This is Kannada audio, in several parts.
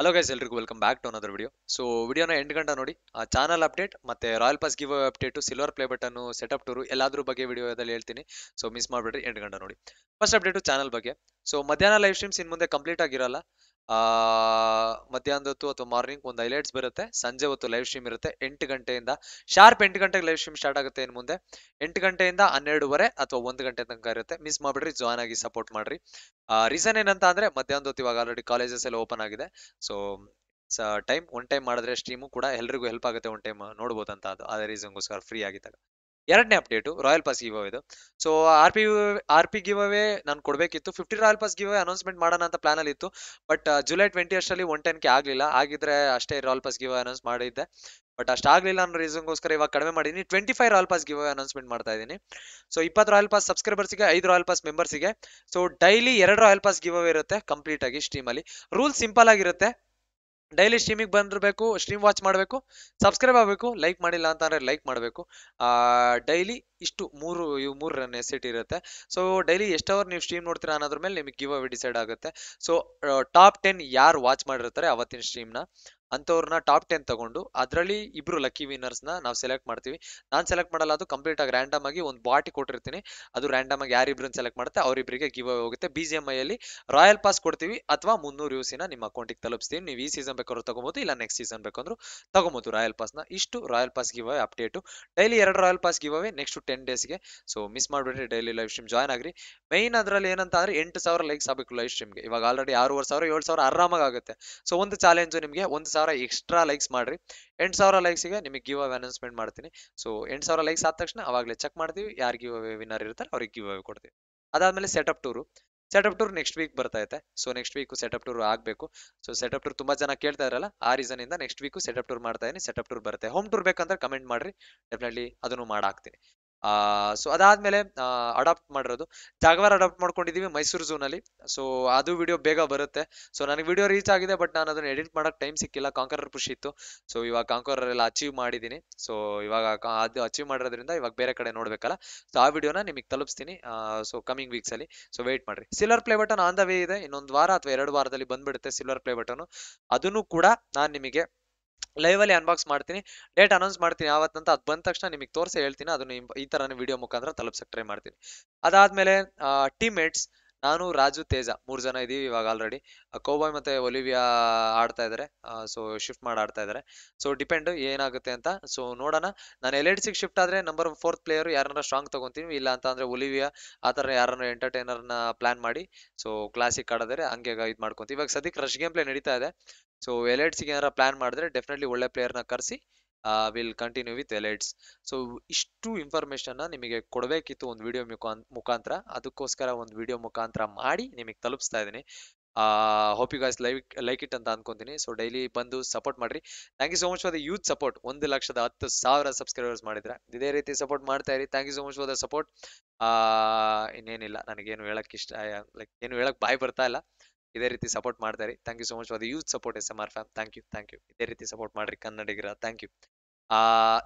ಹಲೋ ಗೈಸ್ ಎಲ್ರಿಗೂ welcome back to another video so ವಿಡಿಯೋನ ಎಂಟು ಗಂಟೆ ನೋಡಿ ಆ ಚಾನಲ್ ಅಪ್ಡೇಟ್ ಮತ್ತೆ royal pass give update silver play button setup tour ಎಲ್ಲಾದ್ರ ಬಗ್ಗೆ ವಿಡಿಯೋದಲ್ಲಿ ಹೇಳ್ತೀನಿ ಸೊ ಮಿಸ್ ಮಾಡ್ಬಿಡ್ರಿ ಎಂಟು ಗಂಟೆ ನೋಡಿ ಫಸ್ಟ್ ಅಪ್ಡೇಟು ಚಾನಲ್ ಬಗ್ಗೆ ಸೊ ಮಧ್ಯಾಹ್ನ ಲೈವ್ ಸ್ಟ್ರೀಮ್ಸ್ ಇನ್ನು ಮುಂದೆ ಕಂಪ್ಲೀಟ್ ಆಗಿರಲ್ಲ ಆ ಮಧ್ಯಾಹ್ನದ ಹೊತ್ತು ಅಥವಾ ಮಾರ್ನಿಂಗ್ ಒಂದು ಹೈಲೈಟ್ಸ್ ಬರುತ್ತೆ ಸಂಜೆ ಹೊತ್ತು ಲೈವ್ ಸ್ಟ್ರೀಮ್ ಇರುತ್ತೆ ಎಂಟು ಗಂಟೆಯಿಂದ ಶಾರ್ಪ್ ಎಂಟು ಗಂಟೆಗೆ ಲೈವ್ ಸ್ಟ್ರೀಮ್ ಸ್ಟಾರ್ಟ್ ಆಗುತ್ತೆ ಇನ್ನು ಮುಂದೆ ಎಂಟು ಗಂಟೆಯಿಂದ ಹನ್ನೆರಡುವರೆ ಅಥವಾ ಒಂದು ಗಂಟೆ ತನಕ ಇರುತ್ತೆ ಮಿಸ್ ಮಾಡ್ಬಿಡ್ರಿ ಜಾಯ್ನ್ ಆಗಿ ಸಪೋರ್ಟ್ ಮಾಡ್ರಿ ರೀಸನ್ ಏನಂತ ಅಂದ್ರೆ ಮಧ್ಯಾಹ್ನದ ಹೊತ್ತು ಇವಾಗ ಆಲ್ರೆಡಿ ಕಾಲೇಜಸ್ ಎಲ್ಲ ಓಪನ್ ಆಗಿದೆ ಸೊ ಟೈಮ್ ಒನ್ ಟೈಮ್ ಮಾಡಿದ್ರೆ ಸ್ಟ್ರೀಮು ಕೂಡ ಎಲ್ರಿಗೂ ಹೆಲ್ಪ್ ಆಗುತ್ತೆ ಒನ್ ಟೈಮ್ ನೋಡ್ಬೋದು ಅಂತ ಅದು ಅದೇ ರೀಸನ್ಗೋಸ್ಕರ ಫ್ರೀ ಆಗಿದ್ದಾಗ ಎರಡನೇ ಅಪ್ಡೇಟು ರಾಯಲ್ ಪಾಸ್ ಗಿವ್ ಇದು so R P R P giveaway ನಾನು ಕೊಡಬೇಕಿತ್ತು fifty royal pass give announcement ಮಾಡೋಣ ಅಂತ ಪ್ಲಾನಲ್ಲಿ ಇತ್ತು ಬಟ್ ಜುಲೈ ಟ್ವೆಂಟಿ ಅಷ್ಟರಲ್ಲಿ ಒನ್ ಟೆನ್ಗೆ ಆಗಲಿಲ್ಲ ಆಗಿದ್ರೆ ಅಷ್ಟೇ ರಾಯಲ್ ಪಾಸ್ ಗಿವ್ ಅನೌನ್ಸ್ ಮಾಡಿದ್ದೆ ಬಟ್ ಅಷ್ಟಾಗಲಿಲ್ಲ ಅನ್ನೋ ರೀಸನ್ಗೋಸ್ಕರ ಇವಾಗ ಕಡಿಮೆ ಮಾಡಿದ್ದೀನಿ twenty five royal pass give announcement ಮಾಡ್ತಾ ಇದ್ದೀನಿ ಸೊ ಇಪ್ಪತ್ತು ರಾಯಲ್ ಪಾಸ್ ಸಬ್ಸ್ಕ್ರೈಬರ್ಸಿಗೆ ಐದು ರಾಯಲ್ ಪಾಸ್ ಮೆಂಬರ್ಸ್ಗೆ ಸೊ ಡೈಲಿ ಎರಡು ರಾಯಲ್ ಪಾಸ್ ಗಿವ್ ಇರುತ್ತೆ ಕಂಪ್ಲೀಟ್ ಆಗಿ ಸ್ಟ್ರೀಮಲ್ಲಿ ರೂಲ್ ಸಿಂಪಲ್ ಆಗಿರುತ್ತೆ ಡೈಲಿ ಸ್ಟ್ರೀಮಿಗೆ ಬಂದಿರಬೇಕು ಸ್ಟ್ರೀಮ್ ವಾಚ್ ಮಾಡಬೇಕು ಸಬ್ಸ್ಕ್ರೈಬ್ ಆಗಬೇಕು ಲೈಕ್ ಮಾಡಿಲ್ಲ ಅಂತ ಅಂದರೆ ಲೈಕ್ ಮಾಡಬೇಕು ಡೈಲಿ ಇಷ್ಟು ಮೂರು ಇವು ಮೂರು ರನ್ ಎಸ್ ಇರುತ್ತೆ ಸೊ ಡೈಲಿ ಎಷ್ಟು ಅವರ್ ನೀವು ಸ್ಟ್ರೀಮ್ ನೋಡ್ತೀರಾ ಅನ್ನೋದ್ರ ಮೇಲೆ ನಿಮಗೆ ಗಿವ್ ಡಿಸೈಡ್ ಆಗುತ್ತೆ ಸೊ ಟಾಪ್ ಟೆನ್ ಯಾರು ವಾಚ್ ಮಾಡಿರ್ತಾರೆ ಅವತ್ತಿನ ಸ್ಟ್ರೀಮ್ನ ಅಂಥವ್ರನ್ನ ಟಾಪ್ ಟೆನ್ ತಗೊಂಡು ಅದರಲ್ಲಿ ಇಬ್ರು ಲಕ್ಕಿ ವಿನ್ನರ್ಸ್ನ ನಾವು ಸೆಲೆಕ್ಟ್ ಮಾಡ್ತೀವಿ ನಾನು ಸೆಲೆಕ್ಟ್ ಮಾಡಲ್ಲ ಅದು ಕಂಪ್ಲೀಟ್ ಆಗಿ ರ್ಯಾಂಡಮ್ ಆಗಿ ಒಂದು ಬಾಟಿ ಕೊಟ್ಟಿರ್ತೀನಿ ಅದು ರ್ಯಾಂಡಮ್ ಆಗಿ ಯಾರಿಬ್ರನ್ನ ಸೆಲೆಕ್ಟ್ ಮಾಡುತ್ತೆ ಅವರಿಬ್ಬರಿಗೆ ಗಿವ್ ಹೋಗುತ್ತೆ ಬಿ ಜಿ ಎಮ್ ಐಯಲ್ಲಿ ರಾಯಲ್ ಪಾಸ್ ಕೊಡ್ತೀವಿ ಅಥವಾ ಮುನ್ನೂರು ಯು ನಿಮ್ಮ ಅಕೌಂಟಿಗೆ ತಲುಪಿಸ್ತೀವಿ ನೀವು ಈ ಸೀಸನ್ ಬೇಕಾದ್ರೂ ತಗೋಬಹುದು ಇಲ್ಲ ನೆಕ್ಸ್ಟ್ ಸೀಸನ್ ಬೇಕಂದ್ರೂ ತೊಗೊಬೋದು ರಾಯಲ್ ಪಾಸ್ನ ಇಷ್ಟು royal pass give update daily ಎರಡು royal pass giveaway next ten ಡೇಸ್ಗೆ ಸೊ ಮಿಸ್ ಮಾಡಿಬಿಟ್ರೆ ಡೈಲಿ ಲೈವ್ ಸ್ಟ್ರೀಮ್ ಜಾಯ್ನ್ ಆಗ್ರಿ ಮೈನ್ ಅದರಲ್ಲಿ ಏನಂತ ಅಂದ್ರೆ ಎಂಟು ಸಾವಿರ ಲೈಕ್ಸ್ ಆಗಬೇಕು ಲೈವ್ ಸ್ಟ್ರೀಮ್ಗೆ ಇವಾಗ ಆಲ್ರೆಡಿ ಆರೂವರೆ ಸಾವಿರ ಏಳು ಸಾವಿರ ಆರಾಮಾಗಿ ಆಗುತ್ತೆ ಸೊ ಒಂದು ಚಾಲೆಂಜು ನಿಮಗೆ ಒಂದು ಸಾವಿರ ಸಾವಿರ ಎಕ್ಸ್ಟ್ರಾ ಲೈಕ್ಸ್ ಮಾಡ್ರಿ ಎಂಟು ಸಾವಿರ ಲೈಕ್ಸಿಗೆ ನಿಮಗೆ ಗಿವ್ ಅವೆ ಅನೌನ್ಸ್ಮೆಂಟ್ ಮಾಡ್ತೀನಿ ಸೊ ಎಂಟು ಸಾವಿರ ಲೈಕ್ಸ್ ಆದ ತಕ್ಷಣ ಅವಾಗಲೇ ಚೆಕ್ ಮಾಡ್ತೀವಿ ಯಾರು ಗಿವ್ ಅವೆ ವಿನ್ನರ್ ಇರ್ತಾರೆ ಅವ್ರಿಗೆ ಗಿವ್ ಅವೆ ಕೊಡ್ತೀವಿ ಅದಾದ್ಮೇಲೆ setup tour setup tour next week ಬರ್ತಾ ಇದೆ so next week setup tour ಆಗಬೇಕು ಸೊ ಸೆಟಪ್ ಟೂರ್ ತುಂಬಾ ಜನ ಕೇಳ್ತಾ ಇರಲ್ಲ ಆ ರೀಸನ್ ಇಂದ ನೆಕ್ಸ್ಟ್ ವೀಕ್ ಸೆಟಪ್ ಟೂರ್ ಮಾಡ್ತಾ ಇದೀನಿ ಸೆಟಪ್ ಟೂರ್ ಬರುತ್ತೆ ಹೋಮ್ ಟೂರ್ ಬೇಕಂದ್ರೆ ಕಮೆಂಟ್ ಮಾಡ್ರಿ ಡೆಫಿನೆಟ್ಲಿ ಅದನ್ನು ಮಾಡಾಕ್ತೀನಿ ಸೊ ಅದಾದ್ಮೇಲೆ ಅಡಾಪ್ಟ್ ಮಾಡಿರೋದು ಜಾಗವಾರ ಅಡಾಪ್ಟ್ ಮಾಡ್ಕೊಂಡಿದ್ದೀವಿ ಮೈಸೂರು ಝೂನಲ್ಲಿ ಸೊ ಅದು ವಿಡಿಯೋ ಬೇಗ ಬರುತ್ತೆ ಸೊ ನನಗೆ ವಿಡಿಯೋ ರೀಚ್ ಆಗಿದೆ ಬಟ್ ನಾನು ಅದನ್ನ ಎಡಿಟ್ ಮಾಡೋಕೆ ಟೈಮ್ ಸಿಕ್ಕಿಲ್ಲ ಕಾಂಕರರ್ ಖುಷಿ ಇತ್ತು ಸೊ ಇವಾಗ ಕಾಂಕರರ್ ಎಲ್ಲ ಅಚೀವ್ ಮಾಡಿದ್ದೀನಿ ಸೊ ಇವಾಗ ಅದು ಅಚೀವ್ ಮಾಡಿರೋದ್ರಿಂದ ಇವಾಗ ಬೇರೆ ಕಡೆ ನೋಡ್ಬೇಕಲ್ಲ ಸೊ ಆ ವಿಡಿಯೋನ ನಿಮಗೆ ತಲುಪಿಸ್ತೀನಿ ಸೊ ಕಮಿಂಗ್ ವೀಕ್ಸ್ ಅಲ್ಲಿ ಸೊ ವೇಟ್ ಮಾಡಿರಿ silver play button on the way ಇದೆ ಇನ್ನೊಂದು ವಾರ ಅಥವಾ ಎರಡು ವಾರದಲ್ಲಿ ಬಂದ್ಬಿಡುತ್ತೆ ಸಿಲ್ವರ್ ಪ್ಲೇ ಬಟನ್ ಅದನ್ನು ಕೂಡ ನಾನು ನಿಮಗೆ ಲೈವಲ್ಲಿ ಅನ್ಬಾಕ್ಸ್ ಮಾಡ್ತೀನಿ ಡೇಟ್ ಅನೌನ್ಸ್ ಮಾಡ್ತೀನಿ ಯಾವತ್ತಂತ ಅದು ಬಂದ ತಕ್ಷಣ ನಿಮಗೆ ತೋರಿಸಿ ಹೇಳ್ತೀನಿ ಅದನ್ನು ಈ ಥರನೇ ವಿಡಿಯೋ ಮುಖಾಂತರ ತಲುಪ್ಸಕ್ಕೆ ಟ್ರೈ ಮಾಡ್ತೀನಿ ಅದಾದಮೇಲೆ ಟೀಮ್ಮೇಟ್ಸ್ ನಾನು ರಾಜು ತೇಜ ಮೂರು ಜನ ಇದ್ದೀವಿ ಇವಾಗ ಆಲ್ರೆಡಿ ಕೋಬಾಯ್ ಮತ್ತೆ ಒಲಿವಿಯಾ ಆಡ್ತಾ ಇದ್ದಾರೆ ಸೊ ಶಿಫ್ಟ್ ಮಾಡಿ ಆಡ್ತಾ ಇದ್ದಾರೆ ಸೊ ಡಿಪೆಂಡ್ ಏನಾಗುತ್ತೆ ಅಂತ ಸೊ ನೋಡೋಣ ನಾನು ಎಲ್ ಎಡ್ ಶಿಫ್ಟ್ ಆದರೆ ನಂಬರ್ ಫೋರ್ತ್ ಪ್ಲೇಯರು ಯಾರನ್ನ ಸ್ಟ್ರಾಂಗ್ ತಗೊಂತೀನಿ ಇಲ್ಲ ಅಂತ ಅಂದ್ರೆ ಒಲಿವಿಯಾ ಆ ಥರ ಯಾರನ್ನ ಎಂಟರ್ಟೈನರ್ನ ಪ್ಲಾನ್ ಮಾಡಿ ಸೊ ಕ್ಲಾಸಿಕ್ ಆಡಿದ್ರೆ ಹಂಗೆ ಇದು ಮಾಡ್ಕೊಂತೀವಿ ಇವಾಗ ಸದ್ಯಕ್ಕೆ ರಶ್ ಗೇಮ್ ಪ್ಲೇ ನಡೀತಾ ಇದೆ ಸೊ ಎಲೈಟ್ಸ್ಗೆ ಏನಾರ ಪ್ಲಾನ್ ಮಾಡಿದ್ರೆ ಡೆಫಿನೆಟ್ಲಿ ಒಳ್ಳೆ ಪ್ಲೇಯರ್ನ ಕರೆಸಿ will continue with elites so ಇಷ್ಟು ಇನ್ಫಾರ್ಮೇಶನ್ನ ನಿಮಗೆ ಕೊಡಬೇಕಿತ್ತು ಒಂದು ವಿಡಿಯೋ ಮುಖಾಂತರ ಅದಕ್ಕೋಸ್ಕರ ಒಂದು ವಿಡಿಯೋ ಮುಖಾಂತರ ಮಾಡಿ ನಿಮಗೆ ತಲುಪಿಸ್ತಾ ಇದ್ದೀನಿ hope you guys like like it ಅಂತ ಅನ್ಕೊಂತೀನಿ ಸೊ ಡೈಲಿ ಬಂದು ಸಪೋರ್ಟ್ ಮಾಡ್ರಿ thank you so much for the youth support ಒಂದು ಲಕ್ಷದ ಹತ್ತು ಸಾವಿರ ಸಬ್ಸ್ಕ್ರೈಬರ್ಸ್ ಮಾಡಿದ್ರೆ ಇದೇ ರೀತಿ ಸಪೋರ್ಟ್ ಮಾಡ್ತಾ ಇರಿ thank you so much for the support ಇನ್ನೇನಿಲ್ಲ ನನಗೇನು ಹೇಳಕ್ ಇಷ್ಟ ಲೈಕ್ ಏನು ಹೇಳಕ್ಕೆ ಬಾಯ್ ಬರ್ತಾ ಇಲ್ಲ ಇದೇ ರೀತಿ ಸಪೋರ್ಟ್ ಮಾಡ್ತಾರೆ thank you so much for the youth support S M R fam thank you thank you ಇದೇ ರೀತಿ ಸಪೋರ್ಟ್ ಮಾಡ್ರಿ ಕನ್ನಡಿಗರ ಥ್ಯಾಂಕ್ ಯು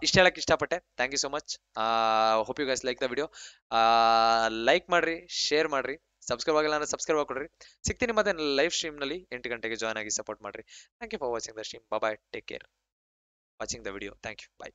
ಇಷ್ಟ ಹೇಳಕ್ಕೆ ಇಷ್ಟಪಟ್ಟೆ thank you so much hope you guys like the video like ಮಾಡ್ರಿ ಶೇರ್ ಮಾಡ್ರಿ ಸಬ್ಸ್ಕ್ರೈಬ್ ಆಗಿಲ್ಲ ಅಂದ್ರೆ ಸಬ್ಸ್ಕ್ರೈಬ್ ಹಾಕೊಡ್ರಿ ಸಿಗ್ತೀನಿ ಮತ್ತೆ ಲೈವ್ ಸ್ಟ್ರೀಮ್ನಲ್ಲಿ ಎಂಟು ಗಂಟೆಗೆ ಜಾಯ್ನ್ ಆಗಿ ಸಪೋರ್ಟ್ ಮಾಡ್ರಿ thank you for watching the stream bye take care watching the video thank you bye